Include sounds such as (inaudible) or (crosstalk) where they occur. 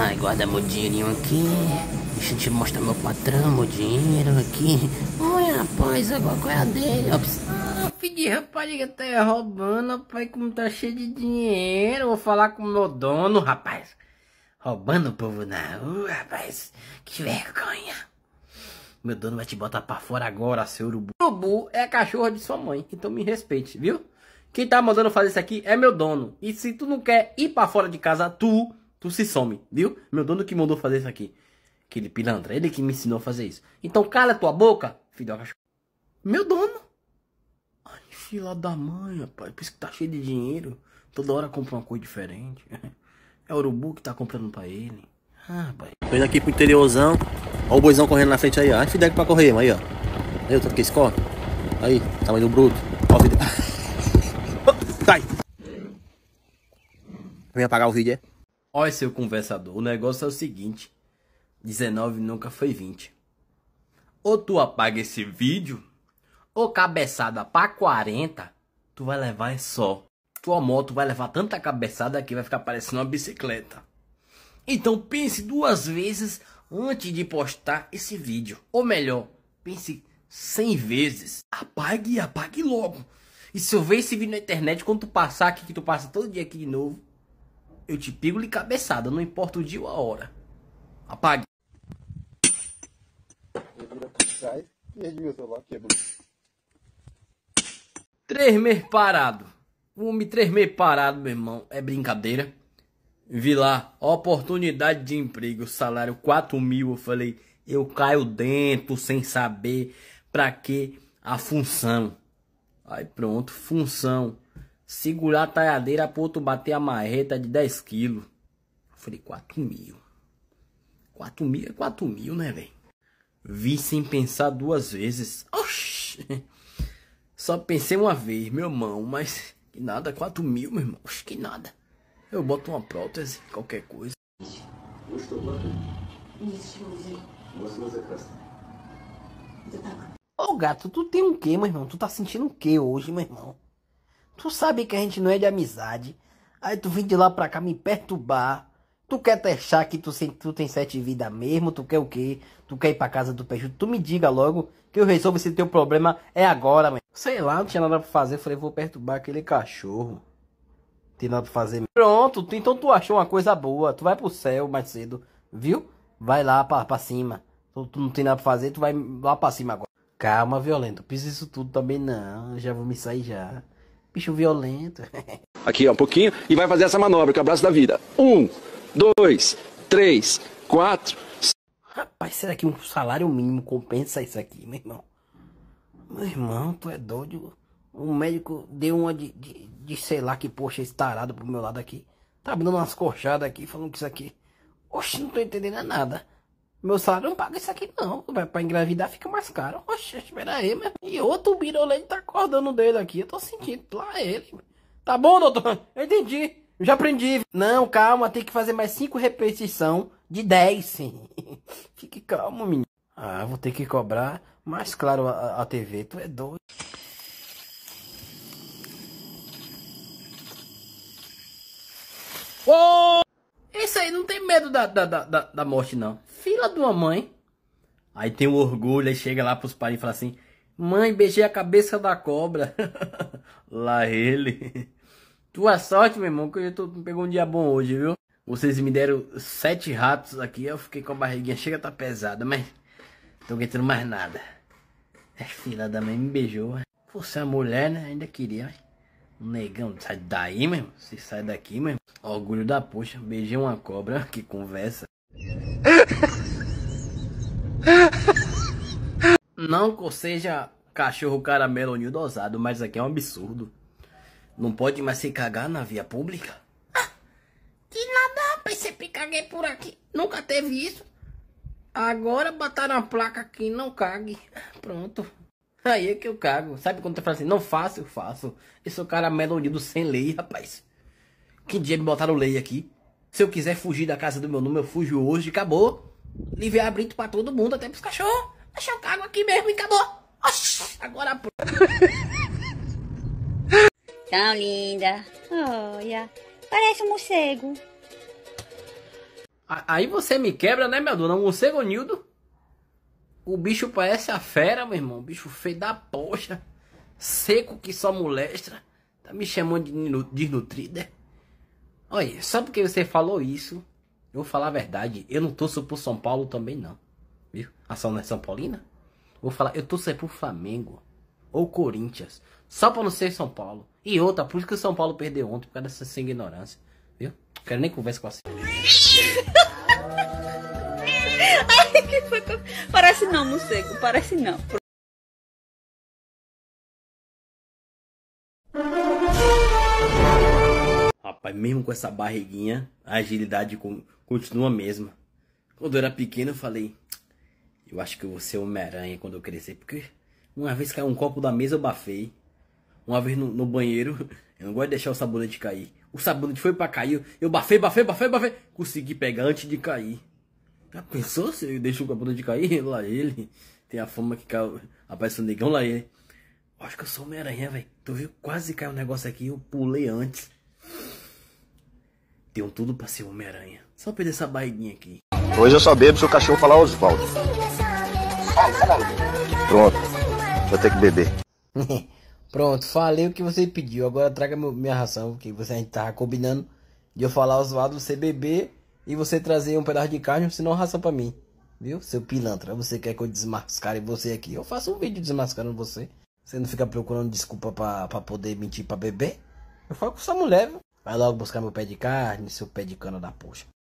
Ai, guarda meu dinheirinho aqui. Deixa eu te mostrar meu patrão, meu dinheiro aqui. Oi, rapaz, agora qual é a dele? Ah, pedir rapaz rapariga tá roubando, rapaz, como tá cheio de dinheiro. Vou falar com o meu dono, rapaz. Roubando o povo na rua, rapaz. Que vergonha. Meu dono vai te botar pra fora agora, seu urubu. Urubu é cachorro de sua mãe, então me respeite, viu? Quem tá mandando fazer isso aqui é meu dono. E se tu não quer ir pra fora de casa, tu Tu se some, viu? Meu dono que mandou fazer isso aqui. Aquele pilantra, ele que me ensinou a fazer isso. Então cala tua boca, filho da cachorro. Meu dono. Ai, fila da mãe, rapaz. Por isso que tá cheio de dinheiro. Toda hora compra uma coisa diferente. (laughs) É o urubu que tá comprando pra ele. Ah, rapaz. Tô indo aqui pro interiorzão. Ó o boizão correndo na frente aí, ó. Ai, Fidel pra correr, mas aí, ó. Aí, eu tô aqui, escorre. Aí, tamanho do bruto. Ó o Fidel. (laughs) Sai! Vem apagar o vídeo, é? Olha, seu conversador, o negócio é o seguinte: 19 nunca foi 20. Ou tu apaga esse vídeo, ou cabeçada pra 40, tu vai levar em só. Tua moto vai levar tanta cabeçada que vai ficar parecendo uma bicicleta. Então pense duas vezes antes de postar esse vídeo. Ou melhor, pense 100 vezes. Apague e apague logo. E se eu ver esse vídeo na internet, quando tu passar aqui, que tu passa todo dia aqui de novo, eu te pego de cabeçada, não importa o dia ou a hora. Apague. Eu perdi meu celular, quebrou. Três meses parado. Um me três meses parado, meu irmão, é brincadeira. Vi lá, oportunidade de emprego, salário 4 mil. Eu falei, eu caio dentro sem saber pra que a função. Aí pronto, função. Segurar a talhadeira pro outro bater a marreta de 10 quilos. Falei, 4 mil. 4 mil é 4 mil, né, velho? Vi sem pensar duas vezes. Oxi! Só pensei uma vez, meu irmão, mas que nada, 4 mil, meu irmão. Oxi, que nada. Eu boto uma prótese, qualquer coisa. Ô gato, tu tem um quê, meu irmão? Tu tá sentindo o quê hoje, meu irmão? Tu sabe que a gente não é de amizade. Aí tu vem de lá pra cá me perturbar. Tu quer deixar que tu, tu tem sete vidas mesmo? Tu quer o quê? Tu quer ir pra casa do Peixoto? Tu me diga logo que eu resolvo esse teu problema é agora, mãe. Sei lá, não tinha nada pra fazer. Falei, vou perturbar aquele cachorro. Não nada pra fazer. Pronto, então tu achou uma coisa boa. Tu vai pro céu mais cedo, viu? Vai lá pra, pra cima. Tu, tu não tem nada pra fazer, tu vai lá pra cima agora. Calma, violento. Pisa isso tudo também não. Eu já vou me sair já bicho violento. (laughs) Aqui, ó, um pouquinho, e vai fazer essa manobra com é o abraço da vida. Um, dois, três, quatro. Rapaz, será que um salário mínimo compensa isso aqui, meu irmão? Meu irmão, tu é doido. O médico deu uma de, de, de sei lá que poxa estarado pro meu lado aqui. Tá dando umas coxadas aqui, falando que isso aqui. Oxe, não tô entendendo nada. Meu salário não paga isso aqui não. Vai pra engravidar fica mais caro. Oxe, espera aí, meu. E outro birolete tá acordando o dedo aqui. Eu tô sentindo lá ele. Tá bom, doutor? Eu entendi. Eu já aprendi. Não, calma. Tem que fazer mais cinco repetição de 10. Sim. (laughs) Fique calmo, menino. Ah, vou ter que cobrar mais claro a, a TV. Tu é doido. medo da, da, da, da morte, não. Fila de uma mãe. Aí tem o orgulho, aí chega lá pros pais e fala assim: Mãe, beijei a cabeça da cobra. (laughs) lá ele. Tua sorte, meu irmão, que eu tô, pegou um dia bom hoje, viu? Vocês me deram sete ratos aqui, eu fiquei com a barriguinha chega tá pesada, mas tô aguentando mais nada. É fila da mãe me beijou. você é mulher, né? Ainda queria. Negão, sai daí, meu irmão. sai daqui, meu irmão. Orgulho da poxa. Beijei uma cobra. (laughs) Que conversa. Não que eu seja cachorro caramelo ou dosado, mas aqui é um absurdo. Não pode mais se cagar na via pública? Ah, que nada, pensei que caguei por aqui. Nunca teve isso. Agora botaram a placa aqui, não cague. Pronto. Aí é que eu cago. Sabe quando tu fala assim, não faço, eu faço. Eu sou cara melonido sem lei, rapaz. Que dia me botaram lei aqui? Se eu quiser fugir da casa do meu nome, eu fujo hoje, acabou. Livre abrindo pra todo mundo, até pros cachorros. Deixa eu cago aqui mesmo e acabou. Oxi, agora pronto. (laughs) Tão linda. Olha, parece um morcego. Aí você me quebra, né, meu dono? Um morcego, Nildo? O bicho parece a fera, meu irmão. bicho feio da poxa. Seco que só molestra. Tá me chamando de desnutrida. Olha, só porque você falou isso, eu vou falar a verdade. Eu não torço por São Paulo também, não. Viu? A São não é São Paulina? Vou falar, eu torço é por Flamengo ou Corinthians. Só pra não ser São Paulo. E outra, por isso que o São Paulo perdeu ontem, por causa dessa ignorância. Viu? Não quero nem conversa com você. (laughs) que foi que eu... Parece não, morcego, parece não. Rapaz, mesmo com essa barriguinha, a agilidade continua a mesma. Quando eu era pequeno, eu falei: Eu acho que eu vou ser Homem-Aranha quando eu crescer, porque uma vez caiu um copo da mesa, eu bafei. Uma vez no, no banheiro, (laughs) eu não gosto de deixar o sabonete cair. O sabonete foi para cair, eu bafei, bafei, bafei, bafei. Consegui pegar antes de cair. Já pensou se ele deixou com a bunda de cair? (laughs) Lá ele. Tem a fama que caiu. Aparece o um negão lá ele. Acho que eu sou Homem-Aranha, velho. Tu viu? Quase caiu um negócio aqui e eu pulei antes. deu tudo pra ser Homem-Aranha. Só perder essa barriguinha aqui. Hoje eu só bebo se o cachorro falar Oswaldo. Pronto. Vou ter que beber. (laughs) Pronto, falei o que você pediu. Agora traga minha ração, porque você a gente tava combinando de eu falar Oswaldo, você beber e você trazer um pedaço de carne, senão raça para mim. Viu, seu pilantra? Você quer que eu desmascare você aqui? Eu faço um vídeo desmascarando você. Você não fica procurando desculpa para poder mentir para bebê? Eu falo com sua mulher, viu? Vai logo buscar meu pé de carne, seu pé de cana da poxa.